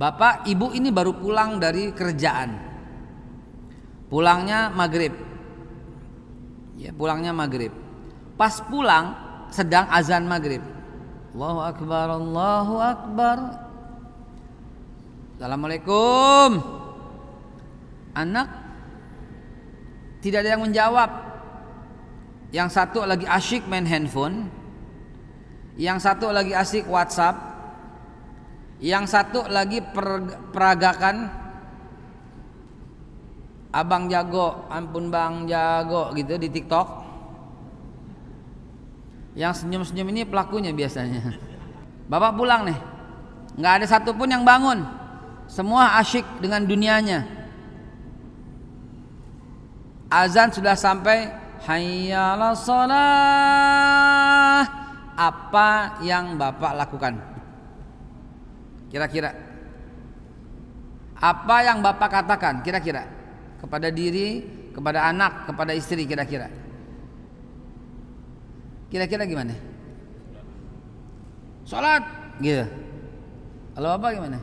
Bapak, ibu ini baru pulang dari kerjaan. Pulangnya maghrib. Ya, pulangnya maghrib. Pas pulang sedang azan maghrib. Allahu akbar, Allahu akbar. Assalamualaikum. Anak tidak ada yang menjawab. Yang satu lagi asyik main handphone. Yang satu lagi asyik WhatsApp yang satu lagi peragakan Abang jago, ampun bang jago gitu di TikTok. Yang senyum-senyum ini pelakunya biasanya. Bapak pulang nih, nggak ada satupun yang bangun. Semua asyik dengan dunianya. Azan sudah sampai Hayyala sholat Apa yang Bapak lakukan? Kira-kira apa yang Bapak katakan kira-kira kepada diri, kepada anak, kepada istri kira-kira? Kira-kira gimana? Salat gitu. Kalau Bapak gimana?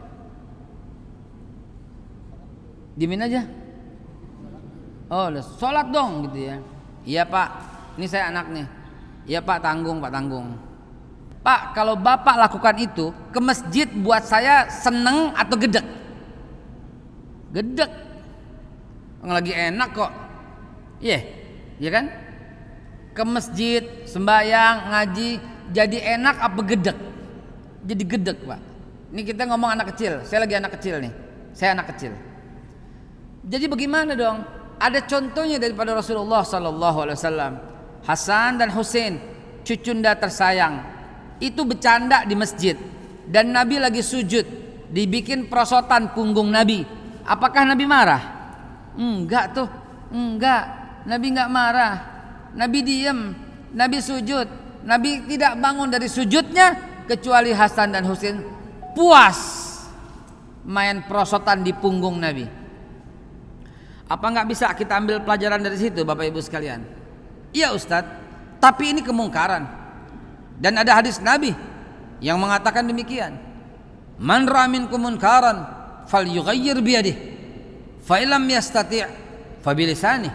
Dimin aja. Oh, salat dong gitu ya. Iya, Pak. Ini saya anak nih. Iya, Pak, tanggung, Pak, tanggung. Pak, kalau Bapak lakukan itu ke masjid buat saya seneng atau gedek? Gedek. Lagi enak kok. Iya, yeah. iya yeah, kan? Ke masjid, sembahyang, ngaji, jadi enak apa gedek? Jadi gedek, Pak. Ini kita ngomong anak kecil. Saya lagi anak kecil nih. Saya anak kecil. Jadi bagaimana dong? Ada contohnya daripada Rasulullah Sallallahu Alaihi Wasallam. Hasan dan Husain, cucunda tersayang, itu bercanda di masjid dan Nabi lagi sujud, dibikin prosotan punggung Nabi. Apakah Nabi marah? Enggak tuh, enggak. Nabi enggak marah. Nabi diem, Nabi sujud. Nabi tidak bangun dari sujudnya kecuali Hasan dan Husin puas main prosotan di punggung Nabi. Apa nggak bisa kita ambil pelajaran dari situ, Bapak Ibu sekalian? Iya, Ustadz. Tapi ini kemungkaran. Dan ada hadis Nabi yang mengatakan demikian. Man ramin kumunkaran fal yugayir biadi Fa ilam yastati' fa bilisani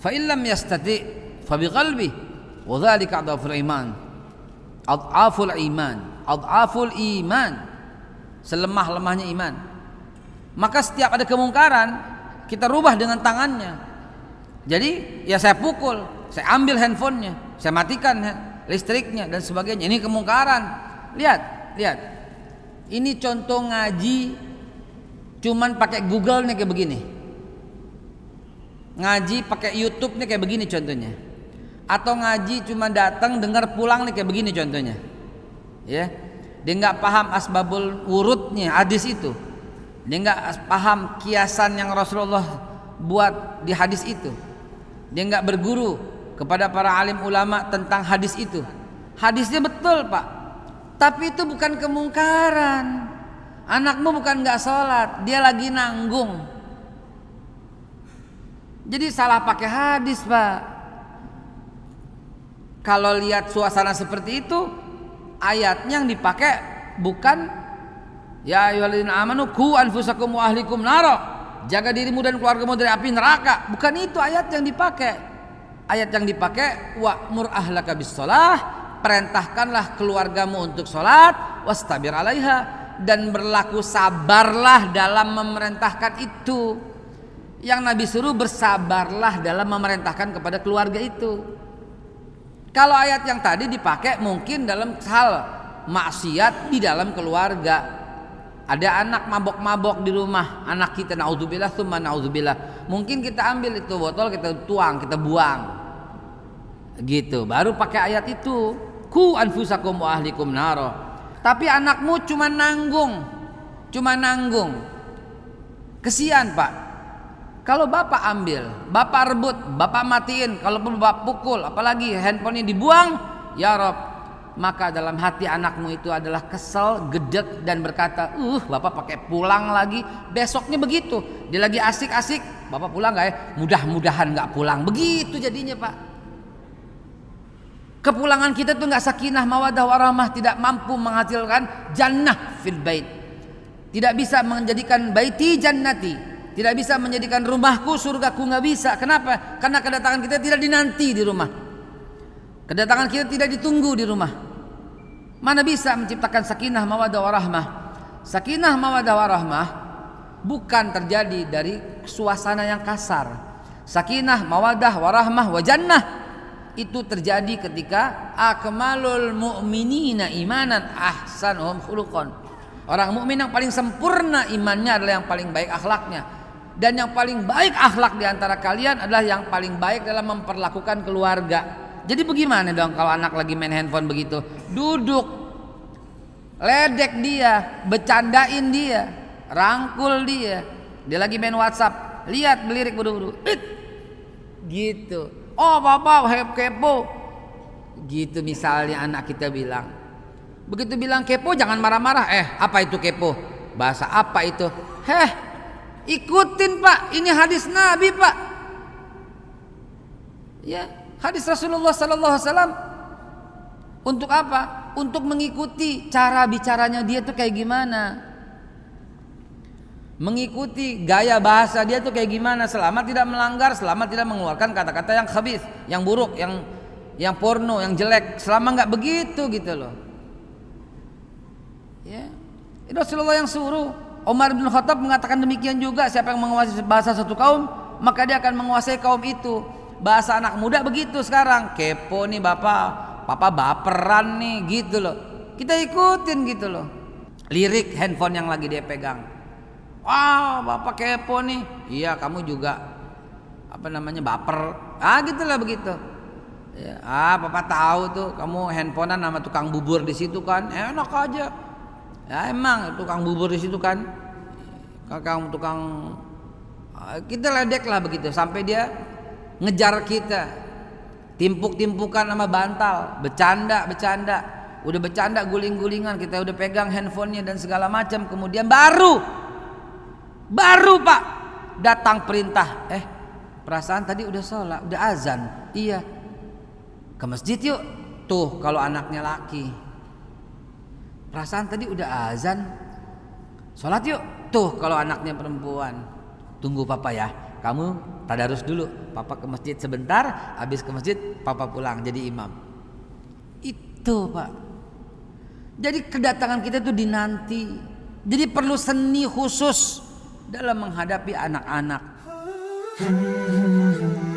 Fa ilam yastati' fa biqalbi. wadalik adzaful iman. adzaful iman. adzaful iman. Selemah-lemahnya iman. Maka setiap ada kemungkaran kita rubah dengan tangannya. Jadi ya saya pukul, saya ambil handphonenya, saya matikan listriknya dan sebagainya. Ini kemungkaran. Lihat, lihat. Ini contoh ngaji cuman pakai Google nih kayak begini. Ngaji pakai YouTube nih kayak begini contohnya. Atau ngaji cuma datang dengar pulang nih kayak begini contohnya. Ya. Dia nggak paham asbabul wurudnya hadis itu. Dia nggak paham kiasan yang Rasulullah buat di hadis itu. Dia nggak berguru kepada para alim ulama tentang hadis itu. Hadisnya betul pak, tapi itu bukan kemungkaran. Anakmu bukan nggak sholat, dia lagi nanggung. Jadi salah pakai hadis pak. Kalau lihat suasana seperti itu, ayatnya yang dipakai bukan ya ayyuhalladzina amanu ku anfusakum wa ahlikum naro. Jaga dirimu dan keluargamu dari api neraka. Bukan itu ayat yang dipakai. Ayat yang dipakai wa'mur ahlaka bis perintahkanlah keluargamu untuk sholat wastabir alaiha dan berlaku sabarlah dalam memerintahkan itu yang Nabi suruh bersabarlah dalam memerintahkan kepada keluarga itu kalau ayat yang tadi dipakai mungkin dalam hal maksiat di dalam keluarga ada anak mabok-mabok di rumah, anak kita naudzubillah summa naudzubillah. Mungkin kita ambil itu botol kita tuang, kita buang. Gitu. Baru pakai ayat itu, ku anfusakum wa ahlikum naro. Tapi anakmu cuma nanggung, cuma nanggung. Kesian, Pak. Kalau bapak ambil, bapak rebut, bapak matiin, Kalaupun bapak pukul, apalagi handphonenya dibuang, ya Rob, maka dalam hati anakmu itu adalah kesel, gedek dan berkata, "Uh, Bapak pakai pulang lagi." Besoknya begitu. Dia lagi asik-asik, "Bapak pulang nggak ya?" Mudah-mudahan nggak pulang. Begitu jadinya, Pak. Kepulangan kita tuh nggak sakinah mawadah warahmah tidak mampu menghasilkan jannah fil bait. Tidak bisa menjadikan baiti jannati. Tidak bisa menjadikan rumahku surgaku nggak bisa. Kenapa? Karena kedatangan kita tidak dinanti di rumah. Kedatangan kita tidak ditunggu di rumah. Mana bisa menciptakan sakinah mawadah warahmah? Sakinah mawadah warahmah bukan terjadi dari suasana yang kasar. Sakinah mawadah warahmah wajannah itu terjadi ketika akmalul mu'minina imanan ahsanuhum khuluqan. Orang mukmin yang paling sempurna imannya adalah yang paling baik akhlaknya. Dan yang paling baik akhlak di antara kalian adalah yang paling baik dalam memperlakukan keluarga. Jadi bagaimana dong kalau anak lagi main handphone begitu? Duduk, ledek dia, bercandain dia, rangkul dia. Dia lagi main WhatsApp, lihat belirik buru-buru. Gitu. Oh papa kepo. Gitu misalnya anak kita bilang. Begitu bilang kepo jangan marah-marah. Eh apa itu kepo? Bahasa apa itu? Heh ikutin pak ini hadis nabi pak. Ya, Hadis Rasulullah sallallahu alaihi wasallam untuk apa? Untuk mengikuti cara bicaranya dia tuh kayak gimana. Mengikuti gaya bahasa dia tuh kayak gimana selama tidak melanggar, selama tidak mengeluarkan kata-kata yang khabis, yang buruk, yang yang porno, yang jelek. Selama nggak begitu gitu loh. Ya. Itu Rasulullah yang suruh. Umar bin Khattab mengatakan demikian juga siapa yang menguasai bahasa satu kaum maka dia akan menguasai kaum itu bahasa anak muda begitu sekarang kepo nih bapak papa baperan nih gitu loh kita ikutin gitu loh lirik handphone yang lagi dia pegang wah wow, bapak kepo nih iya kamu juga apa namanya baper ah gitulah begitu ya, ah papa tahu tuh kamu handphonean sama tukang bubur di situ kan enak aja ya emang tukang bubur di situ kan kakak tukang ah, kita ledek lah begitu sampai dia ngejar kita timpuk-timpukan sama bantal bercanda bercanda udah bercanda guling-gulingan kita udah pegang handphonenya dan segala macam kemudian baru baru pak datang perintah eh perasaan tadi udah sholat udah azan iya ke masjid yuk tuh kalau anaknya laki perasaan tadi udah azan sholat yuk tuh kalau anaknya perempuan tunggu papa ya kamu tadarus dulu papa ke masjid sebentar habis ke masjid papa pulang jadi imam itu pak jadi kedatangan kita itu dinanti jadi perlu seni khusus dalam menghadapi anak-anak